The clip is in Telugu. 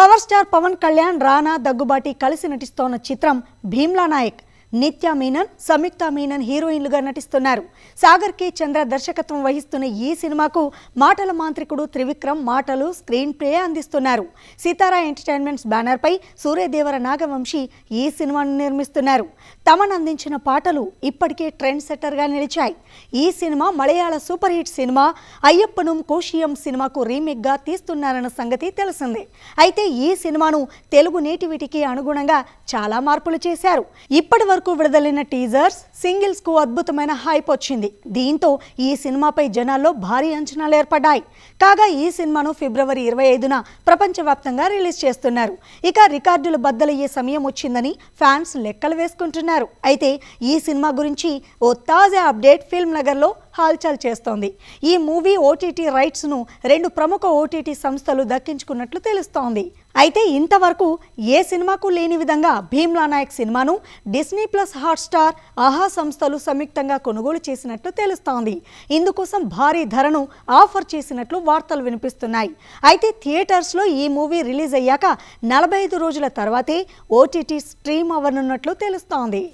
పవర్ స్టార్ పవన్ కళ్యాణ్ రానా దగ్గుబాటి కలిసి నటిస్తోన్న చిత్రం భీమ్లా నాయక్ నిత్యా మీనన్ సంయుక్త మీనన్ హీరోయిన్లుగా నటిస్తున్నారు సాగర్ కే చంద్ర దర్శకత్వం వహిస్తున్న ఈ సినిమాకు మాటల మాంత్రికుడు త్రివిక్రమ్ మాటలు స్క్రీన్ ప్లే అందిస్తున్నారు సితారా ఎంటర్టైన్మెంట్స్ బ్యానర్పై సూర్యదేవర నాగవంశీ ఈ సినిమాను నిర్మిస్తున్నారు తమను అందించిన పాటలు ఇప్పటికే ట్రెండ్ సెట్టర్గా నిలిచాయి ఈ సినిమా మలయాళ super hit cinema Ayyappanum Koshiyum సినిమాకు రీమేక్గా తీస్తున్నారన్న సంగతి తెలిసిందే అయితే ఈ సినిమాను తెలుగు నేటివిటీకి అనుగుణంగా చాలా మార్పులు చేశారు ఇప్పటి వరకు విడుదలైన టీజర్స్ సింగిల్స్ కు అద్భుతమైన హైప్ వచ్చింది దీంతో ఈ సినిమాపై జనాల్లో భారీ అంచనాలు ఏర్పడ్డాయి కాగా ఈ సినిమాను ఫిబ్రవరి ఇరవై ఐదున ప్రపంచవ్యాప్తంగా రిలీజ్ చేస్తున్నారు ఇక రికార్డులు బద్దలయ్యే సమయం వచ్చిందని ఫ్యాన్స్ లెక్కలు వేసుకుంటున్నారు అయితే ఈ సినిమా గురించి ఓ తాజా అప్డేట్ ఫిల్మ్ నగర్లో హాల్చల్ చేస్తోంది ఈ మూవీ ఓటీటీ రైట్స్ను రెండు ప్రముఖ ఓటీటీ సంస్థలు దక్కించుకున్నట్లు తెలుస్తోంది అయితే ఇంతవరకు ఏ సినిమాకు లేని విధంగా భీమ్లా నాయక్ సినిమాను డిస్నీ ప్లస్ హాట్స్టార్ ఆహా సంస్థలు సంయుక్తంగా కొనుగోలు చేసినట్లు తెలుస్తోంది ఇందుకోసం భారీ ధరను ఆఫర్ చేసినట్లు వార్తలు వినిపిస్తున్నాయి అయితే థియేటర్స్లో ఈ మూవీ రిలీజ్ అయ్యాక నలభై ఐదు రోజుల తర్వాతే ఓటీటీ స్ట్రీమ్ అవ్వనున్నట్లు తెలుస్తోంది